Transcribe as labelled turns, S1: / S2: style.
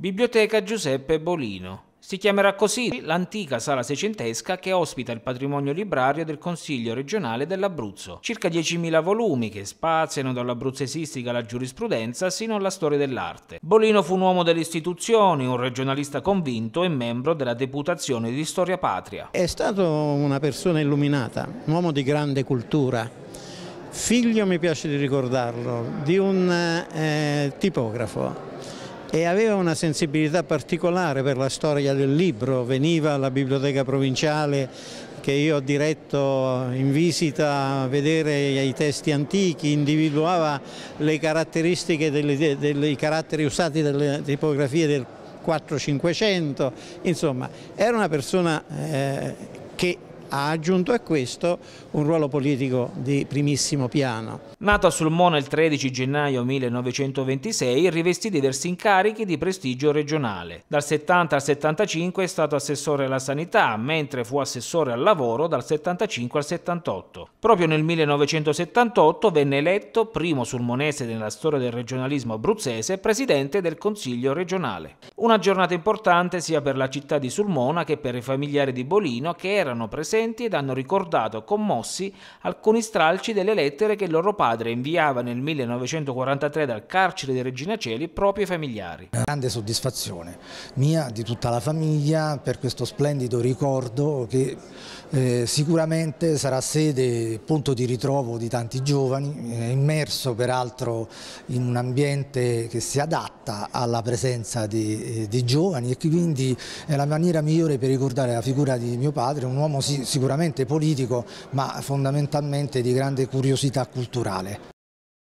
S1: Biblioteca Giuseppe Bolino. Si chiamerà così l'antica sala seicentesca che ospita il patrimonio librario del Consiglio regionale dell'Abruzzo. Circa 10.000 volumi che spaziano dall'abruzzesistica alla giurisprudenza sino alla storia dell'arte. Bolino fu un uomo delle istituzioni, un regionalista convinto e membro della deputazione di Storia Patria.
S2: È stato una persona illuminata, un uomo di grande cultura, figlio, mi piace di ricordarlo, di un eh, tipografo e aveva una sensibilità particolare per la storia del libro, veniva alla biblioteca provinciale che io ho diretto in visita a vedere i testi antichi, individuava le caratteristiche dei caratteri usati dalle tipografie del 4-500, insomma era una persona eh, ha aggiunto a questo un ruolo politico di primissimo piano.
S1: Nato a Sulmona il 13 gennaio 1926, rivestì diversi incarichi di prestigio regionale. Dal 70 al 75 è stato assessore alla sanità, mentre fu assessore al lavoro dal 75 al 78. Proprio nel 1978 venne eletto primo sulmonese nella storia del regionalismo abruzzese presidente del Consiglio regionale. Una giornata importante sia per la città di Sulmona che per i familiari di Bolino che erano presenti presenti ed hanno ricordato commossi alcuni stralci delle lettere che il loro padre inviava nel 1943 dal carcere di Regina Celi proprio ai familiari.
S3: Una grande soddisfazione mia, di tutta la famiglia, per questo splendido ricordo che eh, sicuramente sarà sede, punto di ritrovo di tanti giovani, eh, immerso peraltro in un ambiente che si adatta alla presenza di, eh, di giovani e che quindi è la maniera migliore per ricordare la figura di mio padre, un uomo sì, sicuramente politico ma fondamentalmente di grande curiosità culturale.